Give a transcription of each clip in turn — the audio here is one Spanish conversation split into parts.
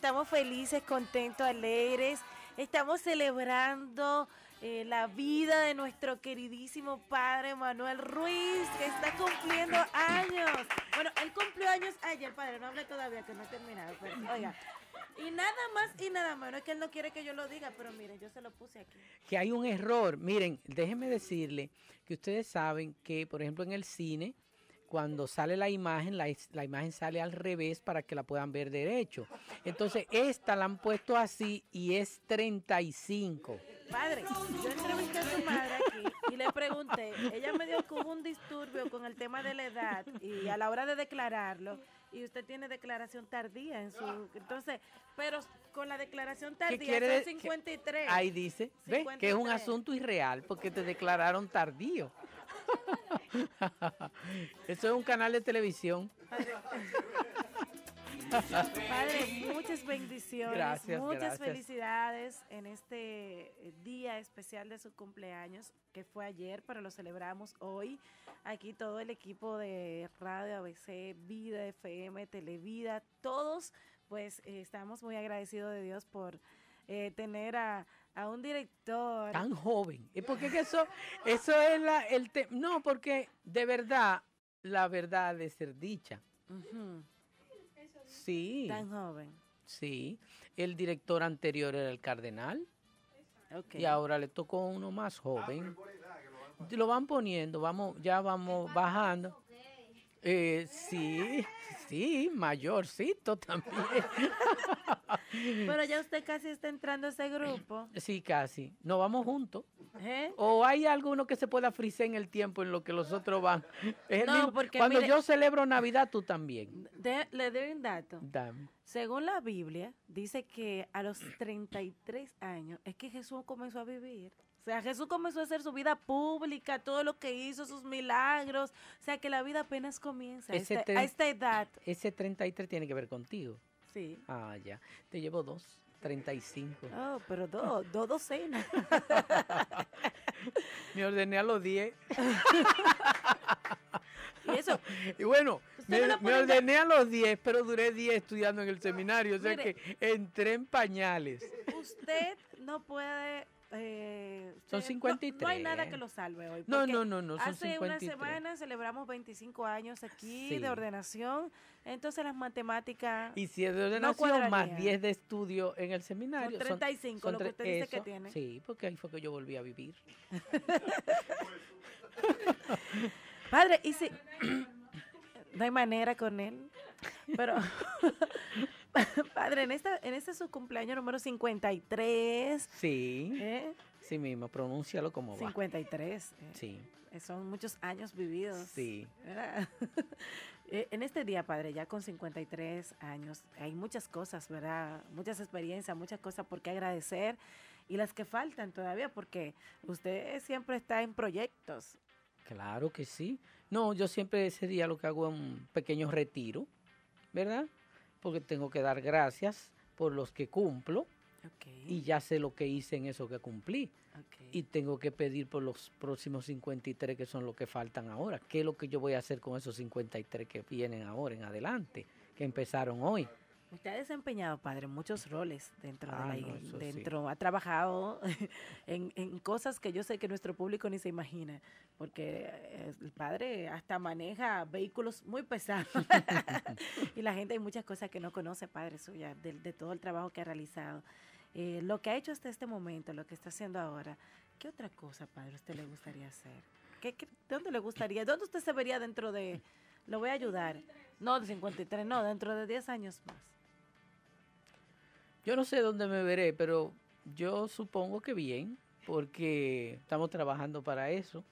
estamos felices, contentos, alegres. Estamos celebrando eh, la vida de nuestro queridísimo padre Manuel Ruiz, que está cumpliendo años. Bueno, él cumplió años ayer, padre, no hable todavía, que no he terminado, pues. Y nada más y nada es que él no quiere que yo lo diga, pero miren, yo se lo puse aquí. Que hay un error, miren, déjenme decirle que ustedes saben que, por ejemplo, en el cine, cuando sale la imagen, la, imagen sale al revés para que la puedan ver derecho. Entonces, esta la han puesto así y es 35. Padre, yo entrevisté a su madre aquí y le pregunté, ella me dijo que un disturbio con el tema de la edad y a la hora de declararlo y usted tiene declaración tardía en su entonces pero con la declaración tardía son 53 ahí dice que es un asunto irreal porque te declararon tardío Eso es un canal de televisión. Padre, muchas bendiciones. muchas felicidades en este eh, día especial de su cumpleaños, que fue ayer, pero lo celebramos hoy. Aquí todo el equipo de Radio ABC, Vida FM, Televida, todos, pues eh, estamos muy agradecidos de Dios por eh, tener a, a, un director tan joven. y eh, porque eso, eso es la, el tema. No, porque de verdad, la verdad de ser dicha. Sí. Tan joven. Sí. El director anterior era el cardenal. Okay. Y ahora le tocó uno más joven. Ah, lo, van poniendo, vamos, ya vamos bajando. Eh, sí, sí, mayorcito también. Pero ya usted casi está entrando a ese grupo. Sí, casi. Nos vamos juntos. ¿Eh? ¿O hay alguno que se pueda frisar en el tiempo en lo que los otros van? no, Porque, Cuando yo celebro Navidad, tú también. le doy un dato. Según la Biblia, dice que a los 33 años es que Jesús comenzó a vivir. O sea, Jesús comenzó a hacer su vida pública, todo lo que hizo, sus milagros. O sea, que la vida apenas comienza este, a esta edad. Ese 33 tiene que ver contigo. Sí. Ah, ya. Te llevo dos. 35. Oh, pero dos, dos docenas. me ordené a los 10. y eso. Y bueno, me, ordené a los 10, pero duré 10 estudiando en el seminario. o sea que entré en pañales. Usted no puede. Eh, son 53. Eh, no, hay nada que lo salve hoy. No, no, no, no. Son hace una semana celebramos 25 años aquí de ordenación. Entonces las matemáticas. Y si es de ordenación más 10 de estudio en el seminario. Son 35, lo que usted dice que tiene. Sí, porque ahí fue que yo volví a vivir. Padre, y si. no hay manera con él. Pero. padre, en, este en este su cumpleaños número 53. Sí. ¿eh? Sí mismo, pronúncialo como 53, va. 53. Eh, sí. Son muchos años vividos. Sí. Eh, en este día, padre, ya con 53 años, hay muchas cosas, ¿verdad? Muchas experiencias, muchas cosas por qué agradecer y las que faltan todavía, porque usted siempre está en proyectos. Claro que sí. No, yo siempre ese día lo que hago es un pequeño retiro, ¿verdad? Porque tengo que dar gracias por los que cumplo y ya sé lo que hice en eso que cumplí. Y tengo que pedir por los próximos 53 que son los que faltan ahora. ¿Qué es lo que yo voy a hacer con esos 53 que vienen ahora en adelante, que empezaron hoy? Usted ha desempeñado, padre, muchos roles dentro de ah, la iglesia. dentro, Ha trabajado en, cosas que yo sé que nuestro público ni se imagina, porque eh, el padre hasta maneja vehículos muy pesados. y la gente hay muchas cosas que no conoce, padre, suya, de, todo el trabajo que ha realizado. Eh, lo que ha hecho hasta este momento, lo que está haciendo ahora, ¿qué otra cosa, padre, usted le gustaría hacer? ¿Qué, dónde le gustaría? ¿Dónde usted se vería dentro de... Lo voy a ayudar. No, de 53, no, dentro de 10 años más. Yo no sé dónde me veré, pero yo supongo que bien, porque estamos trabajando para eso.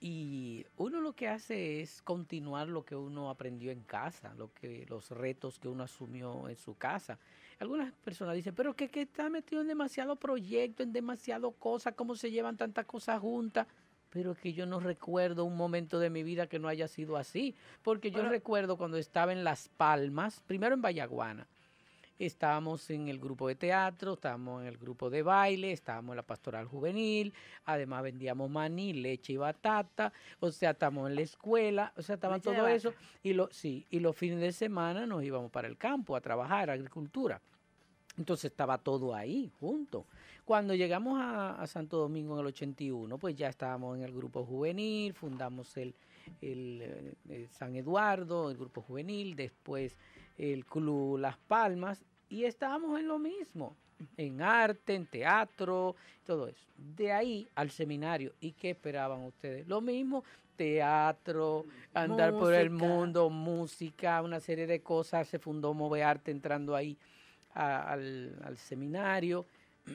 Y uno lo que hace es continuar lo que uno aprendió en casa, lo que, los retos que uno asumió en su casa. Algunas personas dicen, pero que, está metido en demasiado proyecto, en demasiado cosas, cómo se llevan tantas cosas juntas. Pero es que yo no recuerdo un momento de mi vida que no haya sido así. Porque yo recuerdo cuando estaba en Las Palmas, primero en Vallaguana, estábamos en el grupo de teatro, estábamos en el grupo de baile, estábamos en la pastoral juvenil, además vendíamos maní, leche y batata, o sea, estábamos en la escuela, o sea, estaba todo eso. Y, lo, sí, y los fines de semana nos íbamos para el campo a trabajar, agricultura. Entonces estaba todo ahí, junto. Cuando llegamos a, Santo Domingo en el 81, pues ya estábamos en el grupo juvenil, fundamos el, el eh, San Eduardo, el grupo juvenil, después el Club Las Palmas, y estábamos en lo mismo, en arte, en teatro, todo eso. De ahí al seminario, ¿y qué esperaban ustedes? Lo mismo, teatro, andar por el mundo, música, una serie de cosas, se fundó Move Arte entrando ahí al, seminario.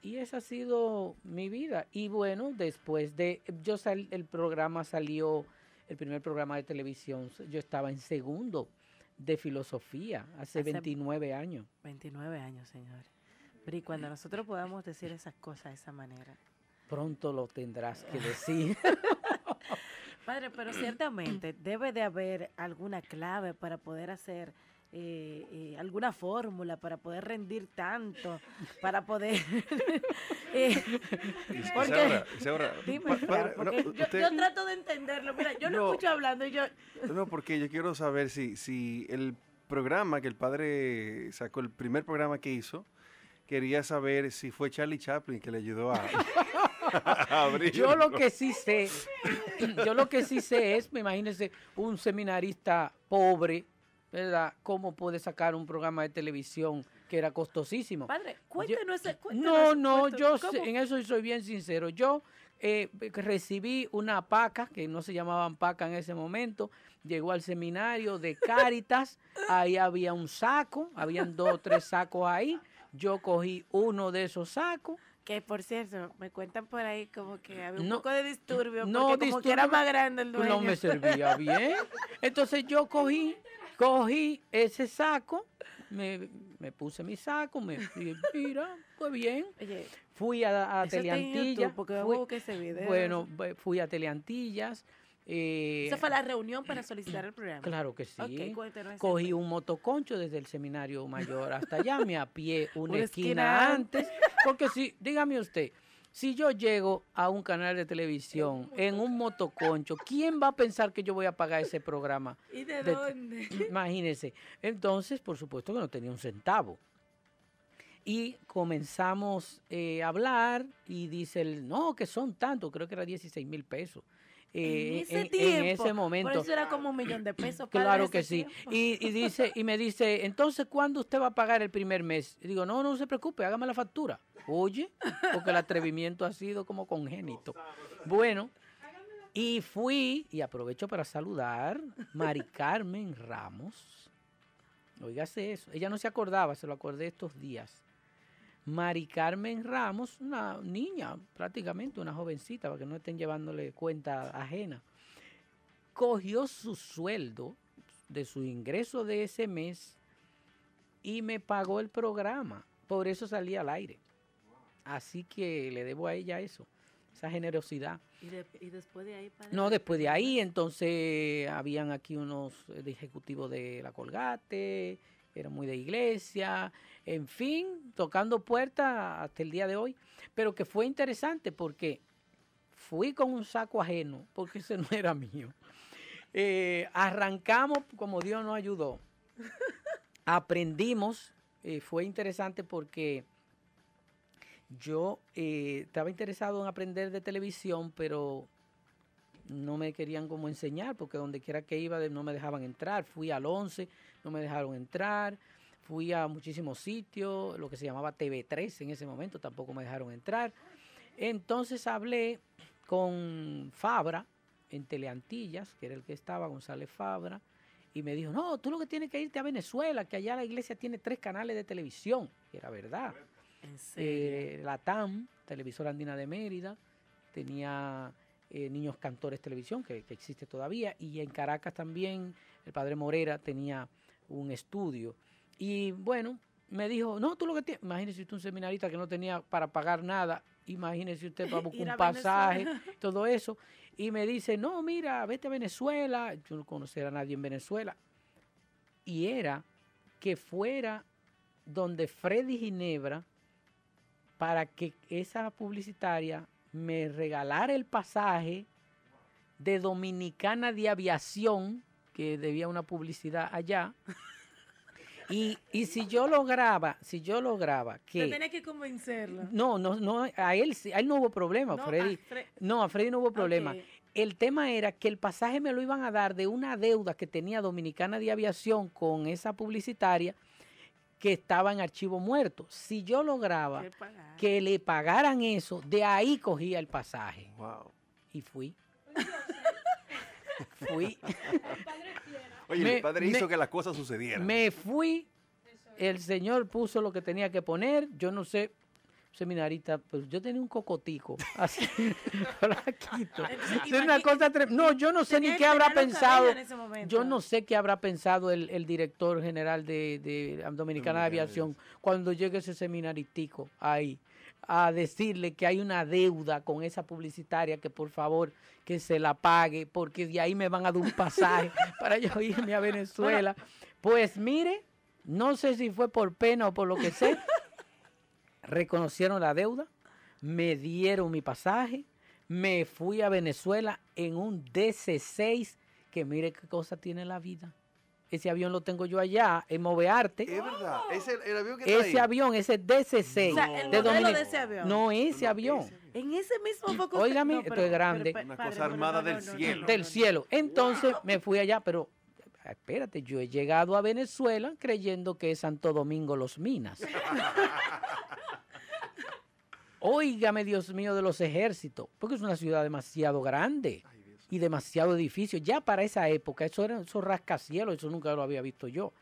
Y esa ha sido mi vida. Y bueno, después de, yo el programa salió, el primer programa de televisión, yo estaba en segundo de filosofía hace, 29 años. 29 años, señores. pero cuando nosotros podamos decir esas cosas de esa manera. Pronto lo tendrás que decir. Padre, pero ciertamente debe de haber alguna clave para poder hacer eh, eh, alguna fórmula para poder rendir tanto, para poder... yo, trato de entenderlo. Mira, yo lo escucho hablando y yo... No, porque yo quiero saber si, si el programa que el padre sacó, el primer programa que hizo, quería saber si fue Charlie Chaplin que le ayudó a... yo lo que sí sé, yo lo que sí sé es, me imagínense, un seminarista pobre, ¿verdad? ¿Cómo pude sacar un programa de televisión que era costosísimo? Padre, cuéntenos eh, No, no, yo en eso soy bien sincero. Yo eh, recibí una paca, que no se llamaban paca en ese momento, llegó al seminario de Cáritas, ahí había un saco, habían dos o tres sacos ahí, yo cogí uno de esos sacos. Que por cierto, me cuentan por ahí como que había un poco de disturbio, no, porque como que era más grande el dueño. No me servía bien. Entonces yo cogí Cogí ese saco, me, puse mi saco, me dije, mira, fue pues bien. fui a, Teleantillas. Bueno, fui a Teleantillas. Eh, Esa fue la reunión para solicitar el programa. Claro que sí. Cogí un motoconcho desde el seminario mayor hasta allá, me a pie una esquina, antes, porque sí, dígame usted, si yo llego a un canal de televisión en un motoconcho, ¿quién va a pensar que yo voy a pagar ese programa? ¿Y de, dónde? Imagínense. Entonces, por supuesto que no tenía un centavo. Y comenzamos eh, a hablar y dice, no, que son tanto, creo que era 16 mil pesos. Eh, en, ese momento. Por eso era como un millón de pesos. claro que sí. Y, dice, y me dice, entonces, ¿cuándo usted va a pagar el primer mes? digo, no, no se preocupe, hágame la factura. Oye, porque el atrevimiento ha sido como congénito. Bueno, y fui, y aprovecho para saludar, Mari Carmen Ramos. Oígase eso. Ella no se acordaba, se lo acordé estos días. Mari Carmen Ramos, una niña prácticamente, una jovencita, para que no estén llevándole cuenta ajena, cogió su sueldo de su ingreso de ese mes y me pagó el programa. Por eso salí al aire. Así que le debo a ella eso, esa generosidad. ¿Y, después de ahí? No, después de ahí entonces habían aquí unos eh, ejecutivos de la Colgate era muy de iglesia, en fin, tocando puertas hasta el día de hoy, pero que fue interesante porque fui con un saco ajeno, porque ese no era mío. Eh, arrancamos como Dios nos ayudó. Aprendimos, eh, fue interesante porque yo eh, estaba interesado en aprender de televisión, pero no me querían como enseñar, porque donde quiera que iba no me dejaban entrar. Fui al 11, me dejaron entrar. Fui a muchísimos sitios, lo que se llamaba TV3 en ese momento, tampoco me dejaron entrar. Entonces hablé con Fabra en Teleantillas, que era el que estaba, González Fabra, y me dijo, no, tú lo que tienes que irte a Venezuela, que allá la iglesia tiene tres canales de televisión, que era verdad. Eh, la TAM, Televisora Andina de Mérida, tenía eh, Niños Cantores Televisión, que, existe todavía, y en Caracas también el padre Morera tenía un estudio. Y bueno, me dijo, no, tú lo que tienes, imagínese usted un seminarista que no tenía para pagar nada, imagínese usted para buscar un pasaje, todo eso. Y me dice, no, mira, vete a Venezuela, yo no conocía a nadie en Venezuela. Y era que fuera donde Freddy Ginebra, para que esa publicitaria me regalara el pasaje de Dominicana de Aviación que debía una publicidad allá. Y, si yo lograba, si yo lograba que... Te tenés que convencerlo. No, no, no, a él, a él no hubo problema, Freddy. no, a Freddy no hubo problema. El tema era que el pasaje me lo iban a dar de una deuda que tenía Dominicana de Aviación con esa publicitaria que estaba en archivo muerto. Si yo lograba que le pagaran eso, de ahí cogía el pasaje. Y fui. fui. El Oye, el padre hizo que las cosas sucedieran. Me fui, el Señor puso lo que tenía que poner, yo no sé, seminarista, pues yo tenía un cocotico así, ah, No, yo no sé ni qué habrá pensado. Yo no sé qué habrá pensado el, director general de, Dominicana, de Aviación cuando llegue ese seminaritico ahí a decirle que hay una deuda con esa publicitaria que por favor que se la pague porque de ahí me van a dar un pasaje para yo irme a Venezuela. Pues mire, no sé si fue por pena o por lo que sea, reconocieron la deuda, me dieron mi pasaje, me fui a Venezuela en un DC6, que mire qué cosa tiene la vida. Ese avión lo tengo yo allá en Movearte. Es verdad. Oh. Ese avión, ese dc O sea, el de modelo de ese avión. No, ese avión. En ese mismo foco. Óigame, esto es grande. Una cosa armada del cielo. Del cielo. Entonces me fui allá, pero espérate, yo he llegado a Venezuela creyendo que es Santo Domingo Los Minas. Óigame, Dios mío, de los ejércitos, porque es una ciudad demasiado grande y demasiado edificio. Ya para esa época, eso era esos rascacielos, eso nunca lo había visto yo.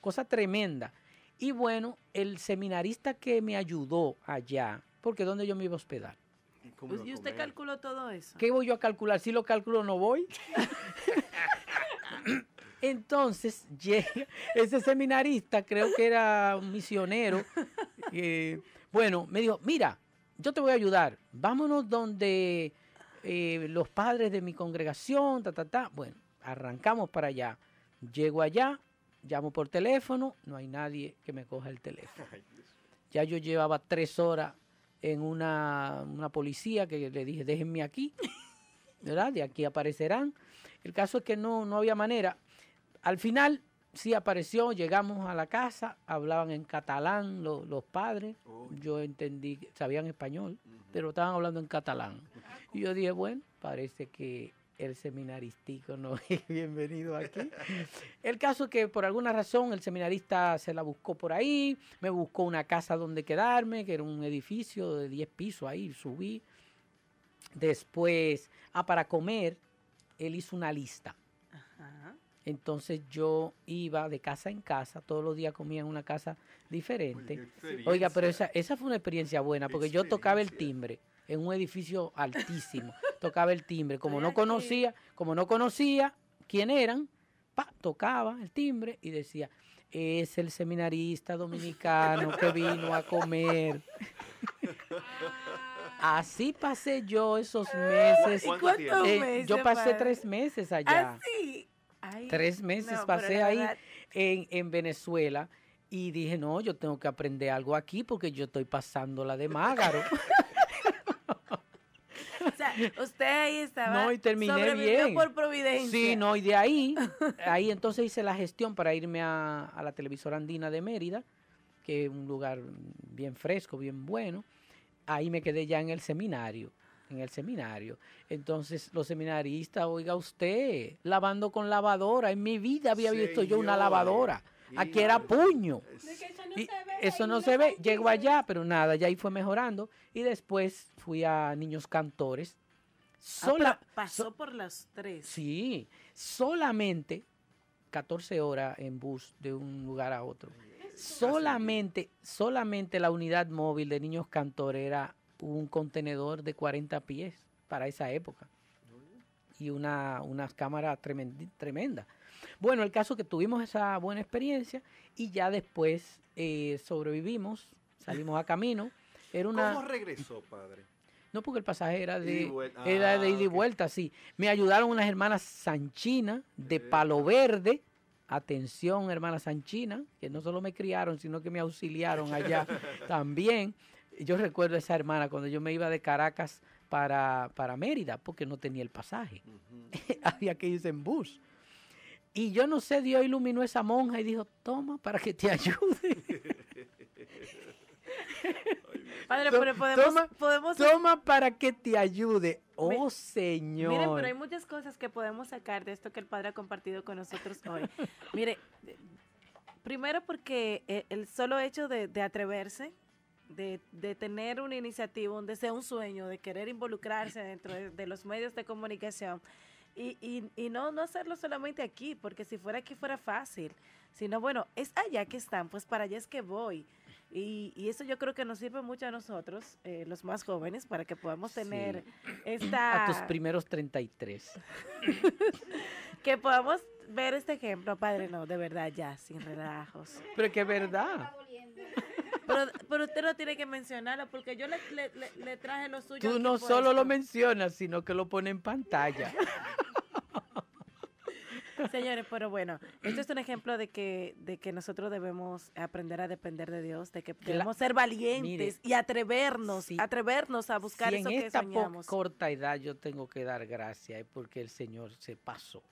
Cosa tremenda. Y bueno, el seminarista que me ayudó allá, porque donde yo me iba a hospedar. ¿Y, pues, usted calculó todo eso? ¿Qué voy yo a calcular? Si lo calculo, no voy. Entonces llega ese seminarista, creo que era un misionero. Eh, bueno, me dijo, mira, yo te voy a ayudar. Vámonos donde eh, los padres de mi congregación, ta, ta, ta. Bueno, arrancamos para allá. Llego allá, llamo por teléfono, no hay nadie que me coja el teléfono. Ya yo llevaba tres horas en una, policía que le dije, déjenme aquí, ¿verdad? De aquí aparecerán. El caso es que no, no había manera. Al final sí apareció, llegamos a la casa, hablaban en catalán los padres, oh. yo entendí, sabían español, pero estaban hablando en catalán. Y yo dije, bueno, parece que el seminaristico no es bienvenido aquí. El caso es que por alguna razón el seminarista se la buscó por ahí, me buscó una casa donde quedarme, que era un edificio de 10 pisos ahí, subí. Después, ah, para comer, él hizo una lista. Entonces yo iba de casa en casa, todos los días comía en una casa diferente. Oiga, pero esa, esa fue una experiencia buena, porque yo tocaba el timbre en un edificio altísimo. Tocaba el timbre. Como no conocía, como no conocía quién eran, pa, tocaba el timbre y decía, es el seminarista dominicano que vino a comer. Así pasé yo esos meses. cuántos eh, meses yo pasé tres meses allá. ¿Ah, tres meses pasé ahí en, en Venezuela y dije, no, yo tengo que aprender algo aquí porque yo estoy pasando la de Mágaro. sea, usted ahí estaba. No, y terminé bien. por Providencia. Sí, no, y de ahí, ahí entonces hice la gestión para irme a, la televisora andina de Mérida, que es un lugar bien fresco, bien bueno. Ahí me quedé ya en el seminario en el seminario. Entonces, los seminaristas, oiga usted, lavando con lavadora. En mi vida había visto yo una lavadora. Aquí era puño eso no se ve. llegó allá, pero nada, ya ahí fue mejorando. Y después fui a Niños Cantores. Ah, pasó por las tres. Sí, solamente 14 horas en bus de un lugar a otro. Solamente, solamente la unidad móvil de Niños Cantores era un contenedor de 40 pies para esa época. Y una, una cámara tremenda. Bueno, el caso que tuvimos esa buena experiencia y ya después eh, sobrevivimos, salimos a camino. Era ¿Cómo regresó, padre? No, porque el pasaje era de, ida y ah, vuelta, sí. Me ayudaron unas hermanas Sanchina de Palo Verde. Atención, hermanas Sanchina, que no solo me criaron, sino que me auxiliaron allá también. Yo recuerdo a esa hermana cuando yo me iba de Caracas para, Mérida, porque no tenía el pasaje. Había que irse en bus. Y yo no sé, Dios iluminó esa monja y dijo, toma para que te ayude. Padre, pero podemos, toma, toma, para que te ayude. Oh, Señor. Miren, pero hay muchas cosas que podemos sacar de esto que el Padre ha compartido con nosotros hoy. Mire, primero porque eh, el solo hecho de, atreverse, de, tener una iniciativa, un deseo, un sueño, de querer involucrarse dentro de los medios de comunicación, y, y, no, no hacerlo solamente aquí, porque si fuera aquí fuera fácil, sino bueno, es allá que están, pues para allá es que voy. Y, eso yo creo que nos sirve mucho a nosotros, eh, los más jóvenes, para que podamos tener esta... A tus primeros 33. que podamos ver este ejemplo, padre, no, de verdad, ya, sin relajos. Pero que verdad. Pero, pero, usted no tiene que mencionarlo porque yo le, traje lo suyo. Tú no solo lo mencionas, sino que lo pone en pantalla. Señores, pero bueno, esto es un ejemplo de que, de que nosotros debemos aprender a depender de Dios, de que debemos ser valientes y atrevernos, atrevernos a buscar si eso en esta corta edad yo tengo que dar gracias eh, porque el Señor se pasó,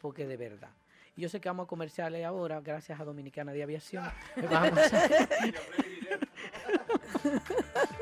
porque de verdad. Yo sé que vamos a comerciales ahora, gracias a Dominicana de Aviación.